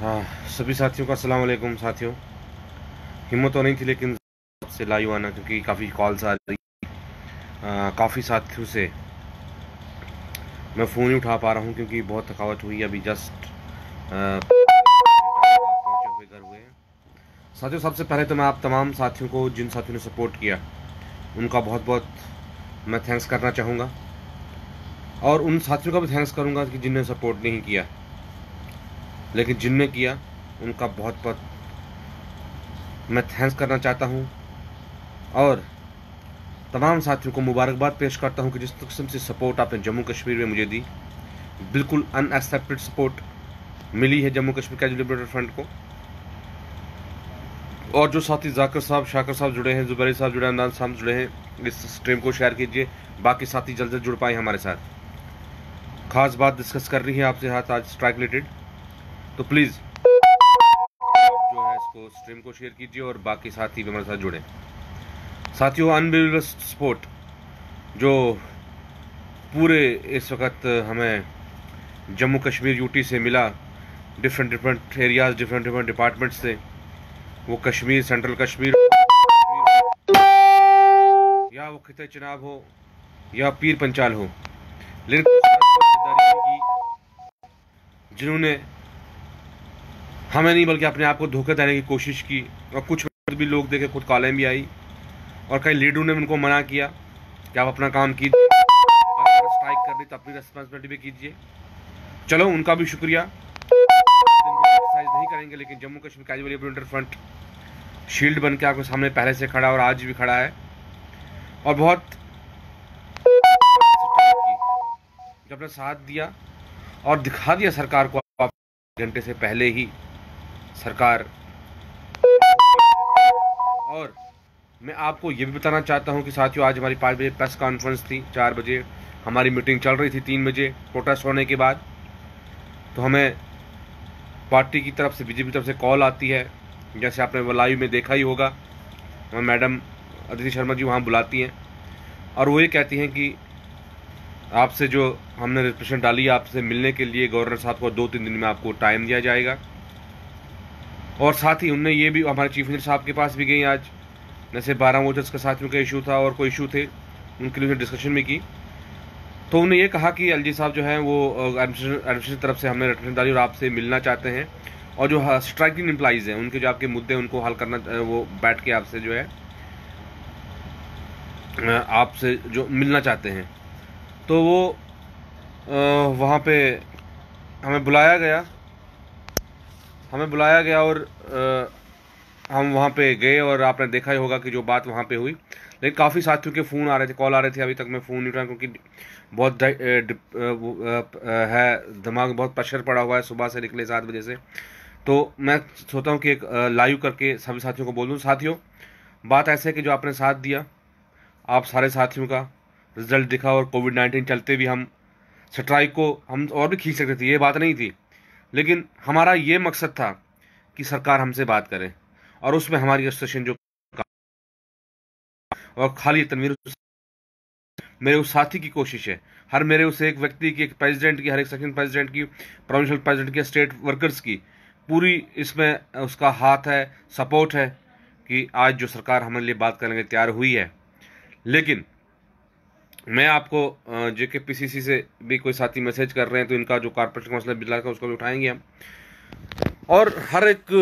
हाँ सभी साथियों का सलाम वालेकुम साथियों हिम्मत तो नहीं थी लेकिन से लाइव आना क्योंकि काफ़ी कॉल्स आ रही काफ़ी साथियों से मैं फ़ोन ही उठा पा रहा हूँ क्योंकि बहुत थकावट हुई अभी जस्ट पहुँचे हुए घर हुए साथियों सबसे पहले तो मैं आप तमाम साथियों को जिन साथियों ने सपोर्ट किया उनका बहुत बहुत मैं थैंक्स करना चाहूँगा और उन साथियों का भी थैंक्स करूँगा कि जिनने सपोर्ट नहीं किया लेकिन जिनने किया उनका बहुत बहुत मैं थैंक्स करना चाहता हूँ और तमाम साथियों को मुबारकबाद पेश करता हूँ कि जिस किस्म से सपोर्ट आपने जम्मू कश्मीर में मुझे दी बिल्कुल अनएक्सेप्टेड सपोर्ट मिली है Jammu Kashmir casual liberator front को और जो साथी जाकर साहब शाकर साहब जुड़े हैं जुबैर साहब जुड़े हैं साहब जुड़े हैं इस स्ट्रीम को शेयर कीजिए बाकी साथी जल्द जल्द जुड़ पाए हमारे साथ खास बात डिस्कस कर रही है आपसे हाथ आज स्ट्राइक रिलेटेड तो प्लीज़ जो है इसको स्ट्रीम को शेयर कीजिए और बाकी साथी भी हमारे साथ जुड़े साथियों अनबिलीवेबल स्पोर्ट जो पूरे इस वक्त हमें जम्मू कश्मीर यूटी से मिला different different areas different different department से वो कश्मीर सेंट्रल कश्मीर या वो खिते चुनाव हो या पीर पंचाल हो लेकिन जिन्होंने हमें नहीं बल्कि अपने आप को धोखे देने की कोशिश की और कुछ भी लोग देखे खुद कॉलें भी आई और कई लीडरों ने उनको मना किया कि आप अपना काम कीजिए स्ट्राइक कर दी तो अपनी रिस्पॉन्सिबिलिटी भी कीजिए चलो उनका भी शुक्रिया एक्सरसाइज नहीं करेंगे लेकिन Jammu Kashmir casual inter front shield बन के आपके सामने पहले से खड़ा और आज भी खड़ा है और बहुत जब ने साथ दिया और दिखा दिया सरकार को आप घंटे से पहले ही सरकार और मैं आपको ये भी बताना चाहता हूँ कि साथियों आज हमारी पाँच बजे प्रेस कॉन्फ्रेंस थी चार बजे हमारी मीटिंग चल रही थी तीन बजे प्रोटेस्ट होने के बाद तो हमें पार्टी की तरफ से बीजेपी तरफ से कॉल आती है जैसे आपने वो लाइव में देखा ही होगा हमें मैडम अदिति शर्मा जी वहाँ बुलाती हैं और वो ये कहती हैं कि आपसे जो हमने रिप्रेशन डाली आपसे मिलने के लिए गवर्नर साहब को दो तीन दिन में आपको टाइम दिया जाएगा और साथ ही उनने ये भी हमारे चीफ मिनिस्टर साहब के पास भी गई आज जैसे बारह वोटर्स के साथ उनका इशू था और कोई इशू थे उनके लिए डिस्कशन भी की तो उन्होंने ये कहा कि एल साहब जो हैं वो एडमिनिस्ट्रेशन की तरफ से हमने रिप्रेजेंटेटिव आपसे मिलना चाहते हैं और जो स्ट्राइकिंग हाँ, एम्प्लाइज हैं उनके जो आपके मुद्दे उनको हल करना वो बैठ के आपसे जो है आपसे जो मिलना चाहते हैं तो वो वहाँ पे हमें बुलाया गया हमें बुलाया गया और आ, हम वहाँ पे गए और आपने देखा ही होगा कि जो बात वहाँ पे हुई लेकिन काफ़ी साथियों के फ़ोन आ रहे थे कॉल आ रहे थे अभी तक मैं फ़ोन नहीं उठा क्योंकि बहुत दि, दि, दि, है दिमाग बहुत प्रेशर पड़ा हुआ है सुबह से निकले सात बजे से तो मैं सोचता हूँ कि एक लाइव करके सभी साथियों को बोल दूँ साथियों बात ऐसे है कि जो आपने साथ दिया आप सारे साथियों का रिजल्ट दिखा और कोविड नाइन्टीन चलते भी हम स्ट्राइक को हम और भी खींच सकते थे ये बात नहीं थी लेकिन हमारा ये मकसद था कि सरकार हमसे बात करे और उसमें हमारी एसोसिएशन जो और खाली तनवीर मेरे उस साथी की कोशिश है हर मेरे उस एक व्यक्ति की एक प्रेसिडेंट की हर एक सेक्शन प्रेसिडेंट की प्रोविंशियल प्रेसिडेंट की स्टेट वर्कर्स की पूरी इसमें उसका हाथ है सपोर्ट है कि आज जो सरकार हमारे लिए बात करने के तैयार हुई है लेकिन मैं आपको जे के पी सी सी से भी कोई साथी मैसेज कर रहे हैं तो इनका जो कारपोरेट का मसला बिजला का उसको भी उठाएंगे हम और हर एक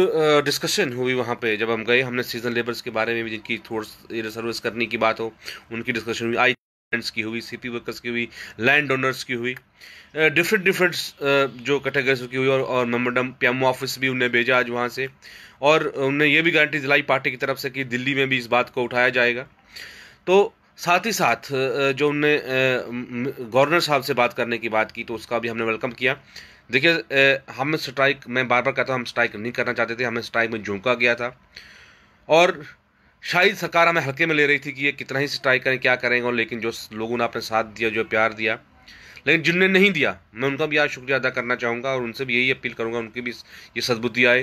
डिस्कशन हुई वहाँ पे जब हम गए हमने सीजन लेबर्स के बारे में भी जिनकी थोड़ी सर्विस करने की बात हो उनकी डिस्कशन हुई आई लैंड्स की हुई सीपी वर्कर्स की हुई लैंड ओनर्स की हुई डिफरेंट डिफरेंट जो कैटेगरीज की हुई और और मेमोडम पी ऑफिस भी उन्हें भेजा आज वहाँ से और उन्हें यह भी गारंटी दिलाई पार्टी की तरफ से कि दिल्ली में भी इस बात को उठाया जाएगा तो साथ ही साथ जो उनने गवर्नर साहब से बात करने की बात की तो उसका भी हमने वेलकम किया देखिए हम स्ट्राइक मैं बार बार कहता हूँ हम स्ट्राइक नहीं करना चाहते थे हमें स्ट्राइक में झोंका गया था और शायद सरकार हमें हल्के में ले रही थी कि ये कितना ही स्ट्राइक करें क्या करेंगे और लेकिन जो लोगों ने अपने साथ दिया जो प्यार दिया लेकिन जिनने नहीं दिया मैं उनका भी आज शुक्रिया अदा करना चाहूँगा और उनसे भी यही अपील करूँगा उनकी भी ये सदबुद्धि आए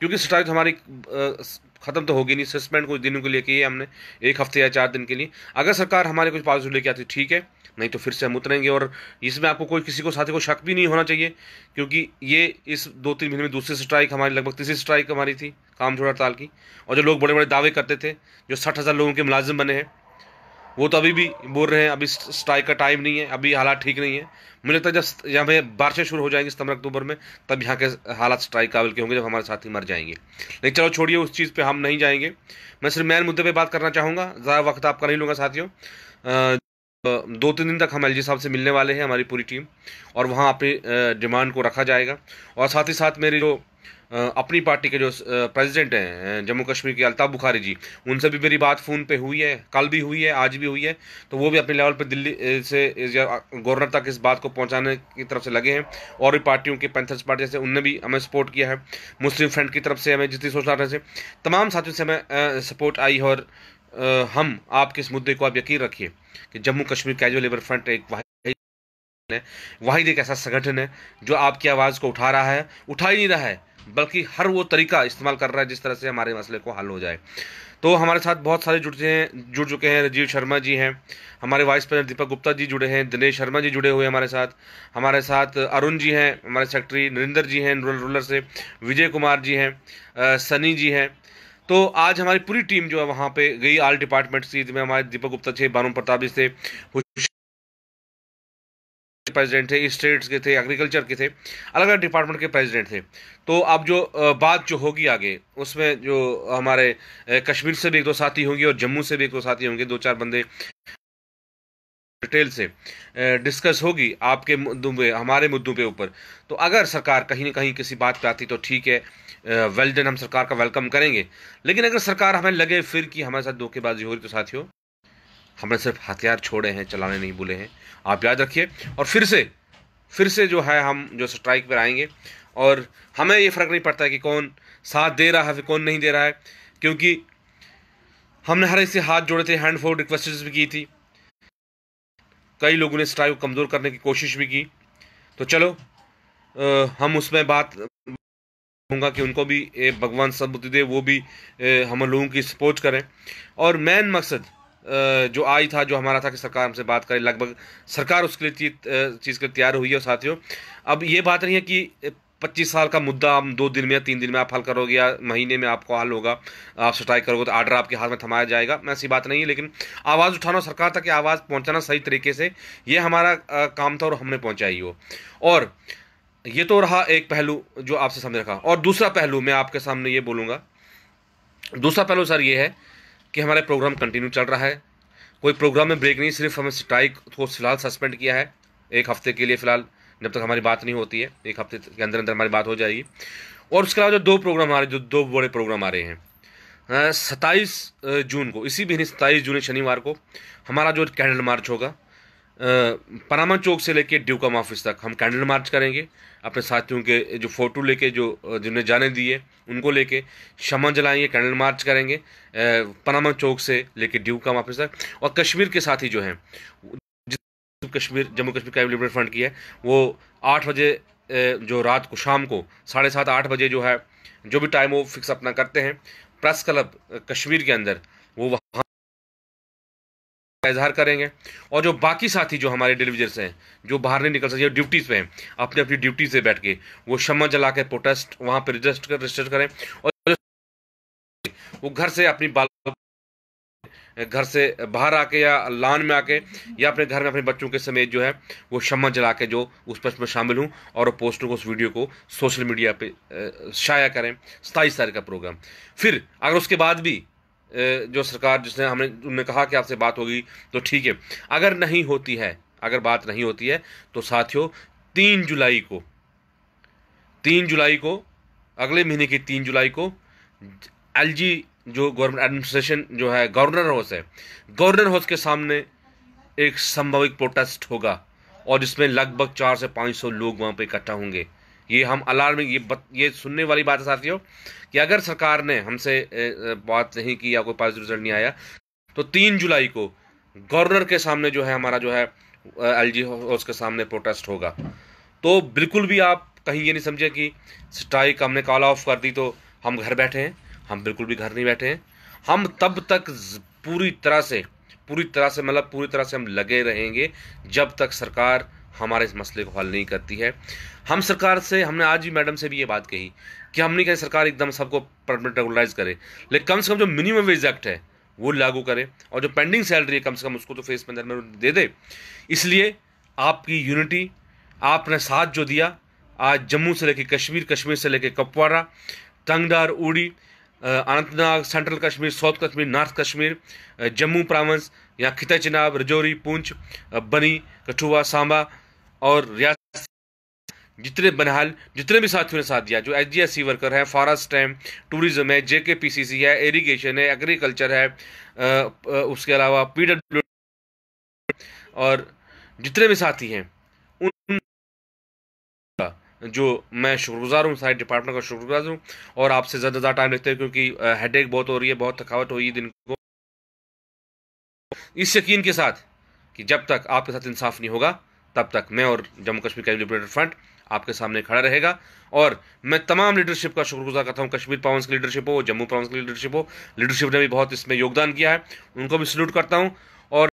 क्योंकि स्ट्राइक हमारी ख़त्म तो होगी नहीं सस्पेंड कुछ दिनों के लिए की है हमने एक हफ्ते या चार दिन के लिए अगर सरकार हमारे कुछ पॉजिटिव लेके आती ठीक है नहीं तो फिर से हम उतरेंगे और इसमें आपको कोई किसी को साथी को शक भी नहीं होना चाहिए क्योंकि ये इस दो तीन महीने में दूसरी स्ट्राइक हमारी लगभग तीसरी स्ट्राइक हमारी थी काम छोड़ हड़ताल की और जो लोग बड़े बड़े दावे करते थे जो साठ हज़ार लोगों के मुलाजिम बने हैं वो तो अभी भी बोल रहे हैं अभी स्ट्राइक का टाइम नहीं है अभी हालात ठीक नहीं है मुझे लगता है जब यहाँ पे बारिशें शुरू हो जाएंगी सितंबर अक्टूबर में तब यहाँ के हालात स्ट्राइक काबिल के होंगे जब हमारे साथी मर जाएंगे लेकिन चलो छोड़िए उस चीज़ पे हम नहीं जाएंगे मैं सिर्फ मैन मुद्दे पे बात करना चाहूँगा ज़्यादा वक्त आपका नहीं लूँगा साथियों दो तीन दिन तक हम एल साहब से मिलने वाले हैं हमारी पूरी टीम और वहाँ अपनी डिमांड को रखा जाएगा और साथ ही साथ मेरी जो अपनी पार्टी के जो प्रेसिडेंट हैं जम्मू कश्मीर के अल्ताफ बुखारी जी उनसे भी मेरी बात फ़ोन पे हुई है कल भी हुई है आज भी हुई है तो वो भी अपने लेवल पर दिल्ली से गवर्नर तक इस बात को पहुँचाने की तरफ से लगे हैं और भी पार्टियों के पैंथर्स पार्टी जैसे उनने भी हमें सपोर्ट किया है मुस्लिम फ्रंट की तरफ से हमें जितनी सोचना से तमाम साथियों से हमें सपोर्ट आई और हम आपके इस मुद्दे को आप यकीन रखिए कि Jammu Kashmir casual labour front एक वाहिद एक ऐसा संगठन है जो आपकी आवाज़ को उठा रहा है उठा ही नहीं रहा है बल्कि हर वो तरीका इस्तेमाल कर रहा है जिस तरह से हमारे मसले को हल हो जाए तो हमारे साथ बहुत सारे जुड़ते हैं जुड़ चुके हैं राजीव शर्मा जी हैं हमारे वाइस प्रेसिडेंट दीपक गुप्ता जी जुड़े हैं दिनेश शर्मा जी जुड़े हुए हमारे साथ हमारे साथ अरुण जी हैं हमारे सेक्रेटरी नरेंद्र जी हैं रूरल रूलर से विजय कुमार जी हैं सनी जी हैं तो आज हमारी पूरी टीम जो है वहाँ पे गई आल डिपार्टमेंट की जिसमें हमारे दीपक गुप्ता थे भानु प्रताप जी थे प्रेसिडेंट थे स्टेट्स के थे एग्रीकल्चर के थे अलग अलग डिपार्टमेंट के प्रेसिडेंट थे तो अब जो बात जो होगी आगे उसमें जो हमारे कश्मीर से भी एक दो साथी होंगे और जम्मू से भी एक दो साथी होंगे दो चार बंदे डिटेल से डिस्कस होगी आपके मुद्दों पे हमारे मुद्दों पे ऊपर तो अगर सरकार कहीं ना कहीं किसी बात पे आती तो ठीक है वेल डन हम सरकार का वेलकम करेंगे लेकिन अगर सरकार हमें लगे फिर कि हमारे साथ धोखेबाजी हो रही तो साथियों हमने सिर्फ हथियार छोड़े हैं चलाने नहीं भूले हैं आप याद रखिए और फिर से फिर से जो है हम जो स्ट्राइक पर आएंगे और हमें ये फ़र्क नहीं पड़ता है कि कौन साथ दे रहा है कौन नहीं दे रहा है क्योंकि हमने हर एक से हाथ जोड़े थे हैंड फोर्ड रिक्वेस्ट भी की थी कई लोगों ने स्ट्राइक को कमज़ोर करने की कोशिश भी की तो चलो आ, हम उसमें बात होगा कि उनको भी भगवान सदबुद्धि दे वो भी ए, हम लोगों की सपोर्ट करें और मेन मकसद जो आई था जो हमारा था कि सरकार हमसे बात करे लगभग सरकार उसके लिए चीज़ के लिए तैयार हुई है साथियों अब ये बात नहीं है कि पच्चीस साल का मुद्दा हम दो दिन में या तीन दिन में आप हल करोगे या महीने में आपको हल होगा आप स्ट्राइक करोगे तो आर्डर आपके हाथ में थमाया जाएगा मैं ऐसी बात नहीं है लेकिन आवाज़ उठाना सरकार तक आवाज़ पहुंचाना सही तरीके से ये हमारा काम था और हमने पहुंचाई हो और ये तो रहा एक पहलू जो आपसे सामने रखा और दूसरा पहलू मैं आपके सामने ये बोलूँगा दूसरा पहलू सर ये है कि हमारा प्रोग्राम कंटिन्यू चल रहा है कोई प्रोग्राम में ब्रेक नहीं सिर्फ हमें स्ट्राइक को फिलहाल सस्पेंड किया है एक हफ्ते के लिए फिलहाल जब तक हमारी बात नहीं होती है एक हफ्ते के अंदर अंदर हमारी बात हो जाएगी और उसके अलावा जो दो प्रोग्राम आ रहे जो दो बड़े प्रोग्राम आ रहे हैं सत्ताईस जून को इसी महीने सत्ताईस जून शनिवार को हमारा जो कैंडल मार्च होगा पनामा चौक से लेके ड्यूकम ऑफिस तक हम कैंडल मार्च करेंगे अपने साथियों के जो फ़ोटो लेके जो जिन्हें जाने दिए उनको लेके क्षमा जलाएंगे कैंडल मार्च करेंगे पनामा चौक से लेके ड्यूकम ऑफिस तक और कश्मीर के साथी जो हैं कश्मीर जम्मू कश्मीर का लिबरेट फ्रंट की है वो आठ बजे जो रात को शाम को साढ़े सात आठ बजे जो है जो भी टाइम वो फिक्स अपना करते हैं प्रेस क्लब कश्मीर के अंदर वो वहाँ इजहार करेंगे और जो बाकी साथी जो हमारे डिलीविजर्स हैं जो बाहर नहीं निकल सकते ड्यूटीज़ पे हैं अपनी अपनी ड्यूटी से बैठ के वो क्षमा जला के प्रोटेस्ट वहाँ पर रजिस्टर कर रजिस्टर करें और वो घर से अपनी बाल घर से बाहर आके या लान में आके या अपने घर में अपने बच्चों के समेत जो है वो क्षमा जला के जो उस पक्ष में शामिल हूँ और पोस्टों को उस वीडियो को सोशल मीडिया पे शाया करें सताईस तारीख का प्रोग्राम फिर अगर उसके बाद भी जो सरकार जिसने हमने उनने कहा कि आपसे बात होगी तो ठीक है अगर नहीं होती है अगर बात नहीं होती है तो साथियों तीन जुलाई को तीन जुलाई को अगले महीने की तीन जुलाई को एलजी जो गवर्नमेंट एडमिनिस्ट्रेशन जो है गवर्नर हाउस है गवर्नर हाउस के सामने एक संभाविक प्रोटेस्ट होगा और जिसमें लगभग चार से पाँच सौ लोग वहाँ पर इकट्ठा होंगे ये हम अलार्मिंग ये बत, ये सुनने वाली बात है साथियों कि अगर सरकार ने हमसे बात नहीं की या कोई पॉजिटिव रिजल्ट नहीं आया तो तीन जुलाई को गवर्नर के सामने जो है हमारा जो है एल जी हाउस के सामने प्रोटेस्ट होगा तो बिल्कुल भी आप कहीं ये नहीं समझे कि स्ट्राइक हमने कॉल ऑफ कर दी तो हम घर बैठे हैं हम बिल्कुल भी घर नहीं बैठे हैं हम तब तक पूरी तरह से पूरी तरह से मतलब पूरी तरह से हम लगे रहेंगे जब तक सरकार हमारे इस मसले को हल नहीं करती है हम सरकार से हमने आज भी मैडम से भी ये बात कही कि हम नहीं कहें सरकार एकदम सबको परमिट रेगुलराइज करे लेकिन कम से कम जो मिनिमम वेज एक्ट है वो लागू करे और जो पेंडिंग सैलरी है कम से कम उसको तो फेस में दे दे इसलिए आपकी यूनिटी आपने साथ जो दिया आज जम्मू से लेके कश्मीर कश्मीर से लेके Kupwara Tangdhar Uri Anantnag central Kashmir south Kashmir north Kashmir Jammu province या खिता चिनाब रजौरी पूंछ बनी कठुआ सांबा और रियासत जितने बनहाल जितने भी साथियों ने साथ दिया जो एच डी वर्कर हैं फॉरेस्ट हैं टूरिज्म है जे के पी सी सी है इरीगेशन है एग्रीकल्चर है उसके अलावा पी डब्ल्यू और जितने भी साथी हैं उन जो मैं शुक्रगुजार हूँ सारे डिपार्टमेंट का शुक्रगुजार हूँ और आपसे ज़्यादा ज़्यादा टाइम लेते हैं क्योंकि हेड एक बहुत हो रही है बहुत थकावट हो रही है दिन को इस यकीन के साथ कि जब तक आपके साथ इंसाफ नहीं होगा तब तक मैं और जम्मू कश्मीर का लिबरेटर फ्रंट आपके सामने खड़ा रहेगा और मैं तमाम लीडरशिप का शुक्रगुजार करता हूँ कश्मीर पावंस की लीडरशिप हो जम्मू पावंस की लीडरशिप हो लीडरशिप ने भी बहुत इसमें योगदान किया है उनको भी सल्यूट करता हूँ और